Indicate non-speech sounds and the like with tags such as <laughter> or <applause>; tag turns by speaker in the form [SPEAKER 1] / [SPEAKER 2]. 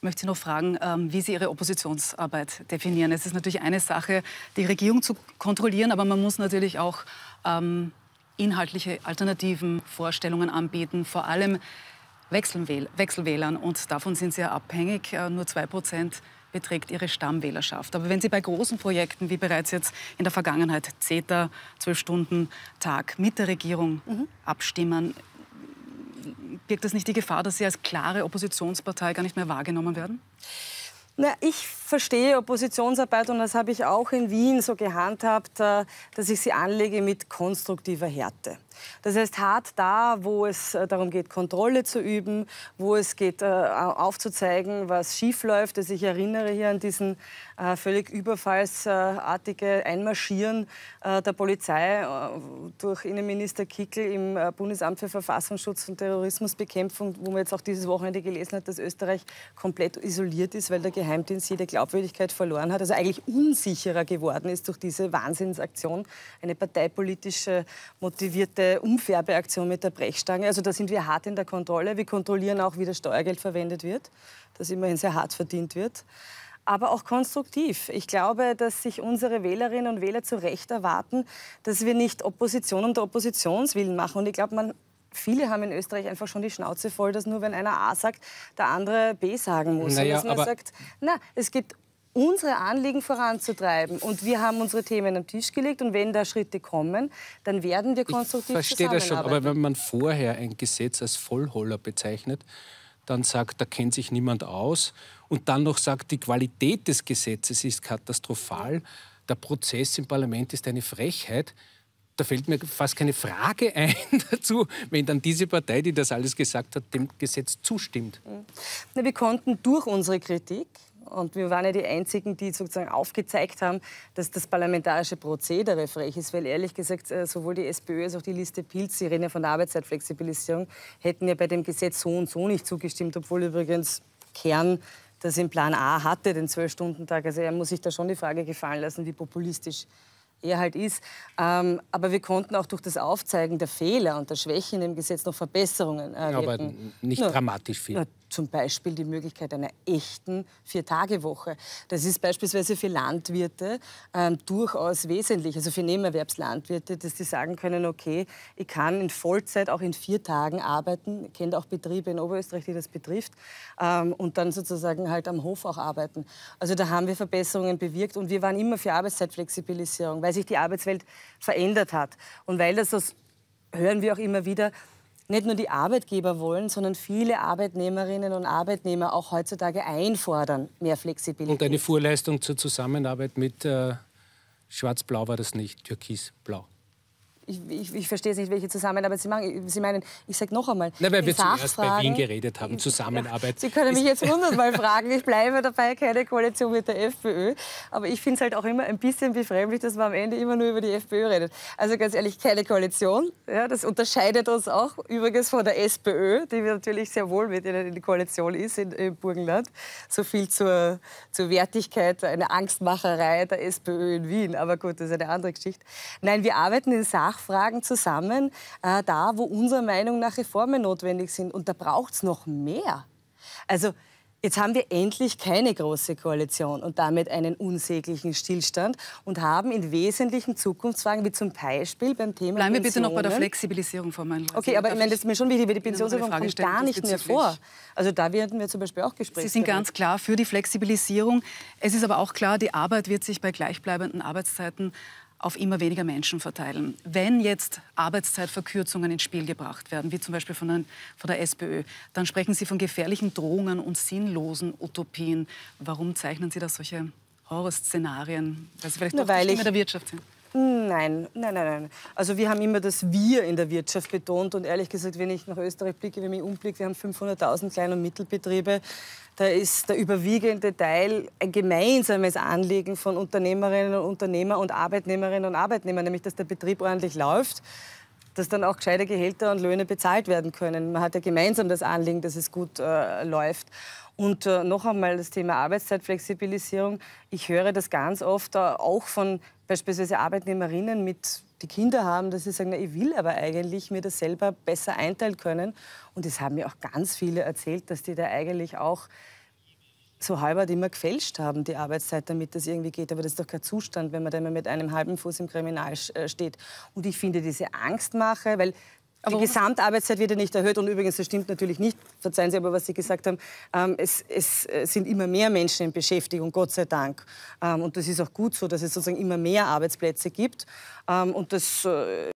[SPEAKER 1] Ich möchte Sie noch fragen, ähm, wie Sie Ihre Oppositionsarbeit definieren. Es ist natürlich eine Sache, die Regierung zu kontrollieren, aber man muss natürlich auch ähm, inhaltliche Alternativen, Vorstellungen anbieten, vor allem Wechselwählern. Und davon sind Sie ja abhängig. Äh, nur 2 Prozent beträgt Ihre Stammwählerschaft. Aber wenn Sie bei großen Projekten, wie bereits jetzt in der Vergangenheit, CETA, 12-Stunden-Tag mit der Regierung mhm. abstimmen, Birgt das nicht die Gefahr, dass Sie als klare Oppositionspartei gar nicht mehr wahrgenommen werden?
[SPEAKER 2] Na, ich verstehe Oppositionsarbeit und das habe ich auch in Wien so gehandhabt, äh, dass ich sie anlege mit konstruktiver Härte. Das heißt, hart da, wo es äh, darum geht, Kontrolle zu üben, wo es geht, äh, aufzuzeigen, was schiefläuft. Also ich erinnere hier an diesen völlig überfallsartige Einmarschieren der Polizei durch Innenminister Kickl im Bundesamt für Verfassungsschutz und Terrorismusbekämpfung, wo man jetzt auch dieses Wochenende gelesen hat, dass Österreich komplett isoliert ist, weil der Geheimdienst jede Glaubwürdigkeit verloren hat, also eigentlich unsicherer geworden ist durch diese Wahnsinnsaktion, eine parteipolitische motivierte Umfärbeaktion mit der Brechstange. Also da sind wir hart in der Kontrolle. Wir kontrollieren auch, wie das Steuergeld verwendet wird, das immerhin sehr hart verdient wird aber auch konstruktiv. Ich glaube, dass sich unsere Wählerinnen und Wähler zu Recht erwarten, dass wir nicht Opposition unter Oppositionswillen machen. Und ich glaube, man viele haben in Österreich einfach schon die Schnauze voll, dass nur wenn einer A sagt, der andere B sagen muss. Naja, dass man sagt, na, es gibt unsere Anliegen voranzutreiben. Und wir haben unsere Themen am Tisch gelegt. Und wenn da Schritte kommen, dann werden wir konstruktiv ich verstehe das schon, aber wenn
[SPEAKER 3] man vorher ein Gesetz als Vollholler bezeichnet, dann sagt, da kennt sich niemand aus. Und dann noch sagt, die Qualität des Gesetzes ist katastrophal. Der Prozess im Parlament ist eine Frechheit da fällt mir fast keine Frage <laughs> ein dazu, wenn dann diese Partei, die das alles gesagt hat, dem Gesetz zustimmt.
[SPEAKER 2] Mhm. Na, wir konnten durch unsere Kritik, und wir waren ja die Einzigen, die sozusagen aufgezeigt haben, dass das parlamentarische Prozedere frech ist. Weil ehrlich gesagt, äh, sowohl die SPÖ als auch die Liste Pilz, die reden von der Arbeitszeitflexibilisierung, hätten ja bei dem Gesetz so und so nicht zugestimmt, obwohl übrigens Kern das im Plan A hatte, den Zwölf-Stunden-Tag. Also er muss sich da schon die Frage gefallen lassen, wie populistisch er halt ist. Ähm, aber wir konnten auch durch das Aufzeigen der Fehler und der Schwächen im Gesetz noch Verbesserungen erwirken. Aber nicht no, dramatisch viel. No, zum Beispiel die Möglichkeit einer echten Vier-Tage-Woche. Das ist beispielsweise für Landwirte ähm, durchaus wesentlich, also für Nebenerwerbslandwirte, dass die sagen können, okay, ich kann in Vollzeit auch in vier Tagen arbeiten, ich kenne auch Betriebe in Oberösterreich, die das betrifft, ähm, und dann sozusagen halt am Hof auch arbeiten. Also da haben wir Verbesserungen bewirkt und wir waren immer für Arbeitszeitflexibilisierung, weil sich die Arbeitswelt verändert hat und weil das, das hören wir auch immer wieder, nicht nur die Arbeitgeber wollen, sondern viele Arbeitnehmerinnen und Arbeitnehmer auch heutzutage einfordern, mehr Flexibilität. Und eine
[SPEAKER 3] Vorleistung zur Zusammenarbeit mit äh, Schwarz-Blau war das nicht, Türkis-Blau
[SPEAKER 2] ich, ich, ich verstehe jetzt nicht, welche Zusammenarbeit Sie machen. Sie meinen, ich sage noch einmal. Na, weil wir zuerst bei Wien
[SPEAKER 3] geredet haben, Zusammenarbeit. Ja, Sie können mich jetzt hundertmal <laughs>
[SPEAKER 2] fragen. Ich bleibe dabei, keine Koalition mit der FPÖ. Aber ich finde es halt auch immer ein bisschen befremdlich, dass man am Ende immer nur über die FPÖ redet. Also ganz ehrlich, keine Koalition. Ja, das unterscheidet uns auch übrigens von der SPÖ, die natürlich sehr wohl mit Ihnen in die Koalition ist in, in Burgenland. So viel zur, zur Wertigkeit, eine Angstmacherei der SPÖ in Wien. Aber gut, das ist eine andere Geschichte. Nein, wir arbeiten in Sachen Nachfragen zusammen, äh, da wo unserer Meinung nach Reformen notwendig sind. Und da braucht es noch mehr. Also Jetzt haben wir endlich keine große Koalition und damit einen unsäglichen Stillstand und haben in wesentlichen Zukunftsfragen, wie zum Beispiel beim Thema. Bleiben wir bitte noch bei der
[SPEAKER 1] Flexibilisierung, Frau Meinl. Okay,
[SPEAKER 2] aber ich meine, das ist mir schon
[SPEAKER 1] wichtig, weil die Pensionsreform kommt gar nicht mehr vor. Also da werden wir zum Beispiel auch Gespräche. Sie sind ganz klar für die Flexibilisierung. Es ist aber auch klar, die Arbeit wird sich bei gleichbleibenden Arbeitszeiten auf immer weniger Menschen verteilen. Wenn jetzt Arbeitszeitverkürzungen ins Spiel gebracht werden, wie zum Beispiel von, den, von der SPÖ, dann sprechen Sie von gefährlichen Drohungen und sinnlosen Utopien. Warum zeichnen Sie da solche Horrorszenarien, weil sie vielleicht Nur doch weil ich, der Wirtschaft sind?
[SPEAKER 2] Nein, nein, nein, nein. Also wir haben immer das Wir in der Wirtschaft betont und ehrlich gesagt, wenn ich nach Österreich blicke, wenn ich umblicke, wir haben 500.000 Klein- und Mittelbetriebe. Da ist der überwiegende Teil ein gemeinsames Anliegen von Unternehmerinnen und Unternehmern und Arbeitnehmerinnen und Arbeitnehmern, nämlich dass der Betrieb ordentlich läuft dass dann auch gescheite Gehälter und Löhne bezahlt werden können. Man hat ja gemeinsam das Anliegen, dass es gut äh, läuft. Und äh, noch einmal das Thema Arbeitszeitflexibilisierung. Ich höre das ganz oft äh, auch von beispielsweise Arbeitnehmerinnen mit die Kinder haben, dass sie sagen, na, ich will aber eigentlich mir das selber besser einteilen können. Und das haben mir auch ganz viele erzählt, dass die da eigentlich auch so halbert immer gefälscht haben, die Arbeitszeit, damit das irgendwie geht. Aber das ist doch kein Zustand, wenn man da immer mit einem halben Fuß im Kriminal äh, steht. Und ich finde diese Angstmache, weil die Gesamtarbeitszeit wird ja nicht erhöht. Und übrigens, das stimmt natürlich nicht, verzeihen Sie aber, was Sie gesagt haben, ähm, es, es, äh, sind immer mehr Menschen in Beschäftigung, Gott sei Dank. Ähm, und das ist auch gut so, dass es sozusagen immer mehr Arbeitsplätze gibt. Ähm, und das äh,